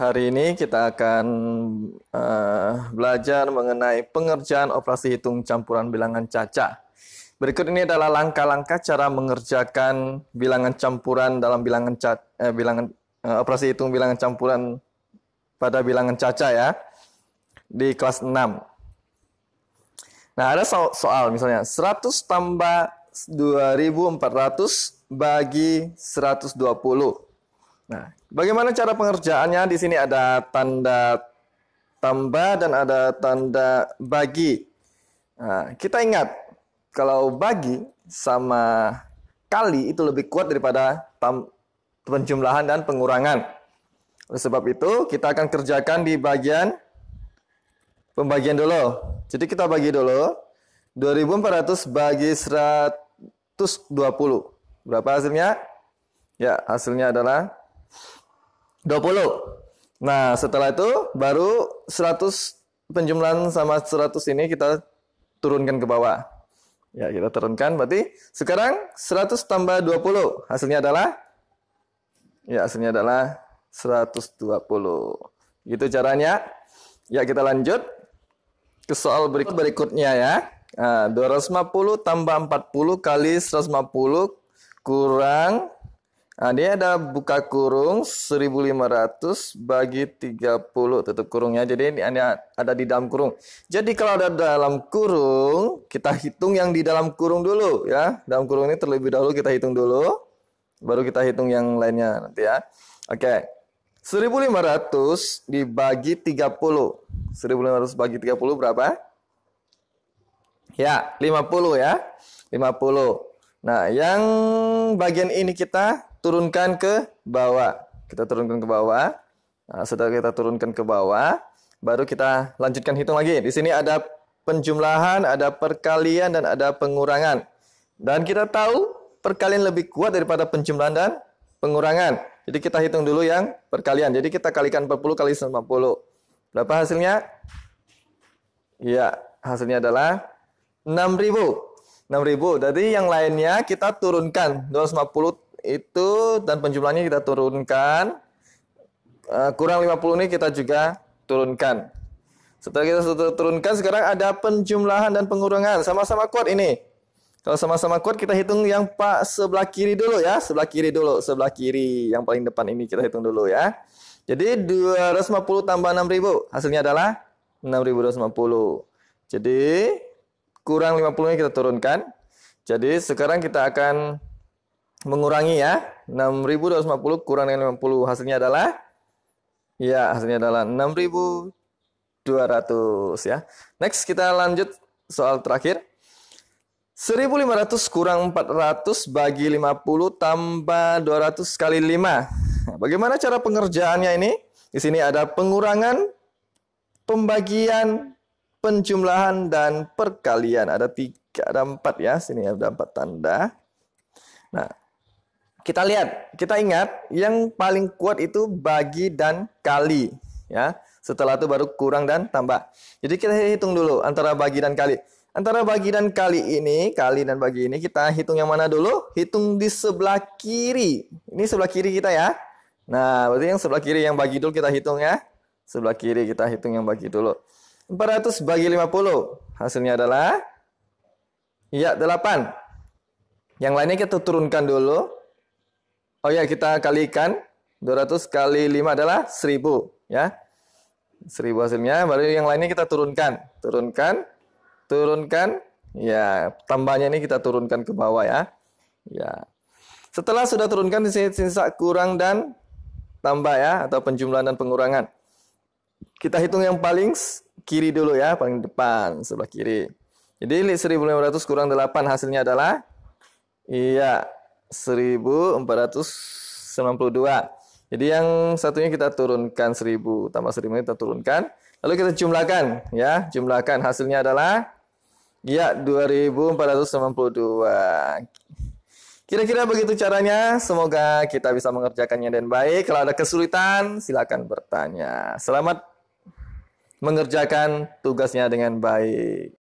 Hari ini kita akan uh, belajar mengenai pengerjaan operasi hitung campuran bilangan cacah. Berikut ini adalah langkah-langkah cara mengerjakan bilangan campuran dalam bilangan ca eh, bilangan uh, operasi hitung bilangan campuran pada bilangan cacah ya di kelas 6. Nah, ada so soal misalnya 100 tambah 2400 bagi 120. Nah, bagaimana cara pengerjaannya? Di sini ada tanda tambah dan ada tanda bagi. Nah, kita ingat kalau bagi sama kali itu lebih kuat daripada tam penjumlahan dan pengurangan. Oleh sebab itu, kita akan kerjakan di bagian pembagian dulu. Jadi kita bagi dulu 2400 bagi 120. Berapa hasilnya? Ya, hasilnya adalah 20. Nah, setelah itu baru 100 penjumlahan sama 100 ini kita turunkan ke bawah. Ya, kita turunkan. Berarti sekarang 100 tambah 20. Hasilnya adalah? Ya, hasilnya adalah 120. Gitu caranya. Ya, kita lanjut ke soal berikut berikutnya ya. Nah, 250 tambah 40 kali 150 kurang Nah, dia ada buka kurung 1500 bagi 30 tutup kurungnya. Jadi ini ada, ada di dalam kurung. Jadi kalau ada dalam kurung, kita hitung yang di dalam kurung dulu ya. Dalam kurung ini terlebih dahulu kita hitung dulu. Baru kita hitung yang lainnya nanti ya. Oke. 1500 dibagi 30. 1500 bagi 30 berapa? Ya, 50 ya. 50. Nah, yang bagian ini kita turunkan ke bawah. Kita turunkan ke bawah. Nah, sudah kita turunkan ke bawah, baru kita lanjutkan hitung lagi. Di sini ada penjumlahan, ada perkalian dan ada pengurangan. Dan kita tahu perkalian lebih kuat daripada penjumlahan dan pengurangan. Jadi kita hitung dulu yang perkalian. Jadi kita kalikan 40 kali 90. Berapa hasilnya? Iya, hasilnya adalah 6000. 6000. Jadi yang lainnya kita turunkan 250 itu dan penjumlahnya kita turunkan. Eh, kurang 50 ini kita juga turunkan. Setelah kita turunkan, sekarang ada penjumlahan dan pengurangan. Sama-sama kuat ini. Kalau sama-sama kuat, kita hitung yang pak sebelah kiri dulu ya. Sebelah kiri dulu, sebelah kiri. Yang paling depan ini kita hitung dulu ya. Jadi 250 tambah 6000 hasilnya adalah 6250. Jadi kurang 50 ini kita turunkan. Jadi sekarang kita akan mengurangi ya 6250 kurang dengan 50 hasilnya adalah ya hasilnya adalah 6200 ya next kita lanjut soal terakhir 1500 kurang 400 bagi 50 tambah 200 kali 5 bagaimana cara pengerjaannya ini di sini ada pengurangan pembagian penjumlahan dan perkalian ada tiga ada empat ya sini ada empat tanda nah kita lihat, kita ingat yang paling kuat itu bagi dan kali, ya. Setelah itu baru kurang dan tambah. Jadi kita hitung dulu antara bagi dan kali. Antara bagi dan kali ini, kali dan bagi ini kita hitung yang mana dulu? Hitung di sebelah kiri. Ini sebelah kiri kita ya. Nah, berarti yang sebelah kiri yang bagi dulu kita hitung ya. Sebelah kiri kita hitung yang bagi dulu. 400 bagi 50. Hasilnya adalah ya 8. Yang lainnya kita turunkan dulu. Oh ya, kita kalikan 200 kali 5 adalah 1000 ya. 1000 hasilnya, baru yang lainnya kita turunkan. Turunkan, turunkan. Ya, tambahnya ini kita turunkan ke bawah ya. Ya. Setelah sudah turunkan di sisa kurang dan tambah ya atau penjumlahan dan pengurangan. Kita hitung yang paling kiri dulu ya, paling depan sebelah kiri. Jadi 1500 kurang 8 hasilnya adalah iya 1492. Jadi yang satunya kita turunkan 1000 tambah 1000 kita turunkan. Lalu kita jumlahkan ya, jumlahkan hasilnya adalah ya 2492. Kira-kira begitu caranya. Semoga kita bisa mengerjakannya dengan baik. Kalau ada kesulitan, silakan bertanya. Selamat mengerjakan tugasnya dengan baik.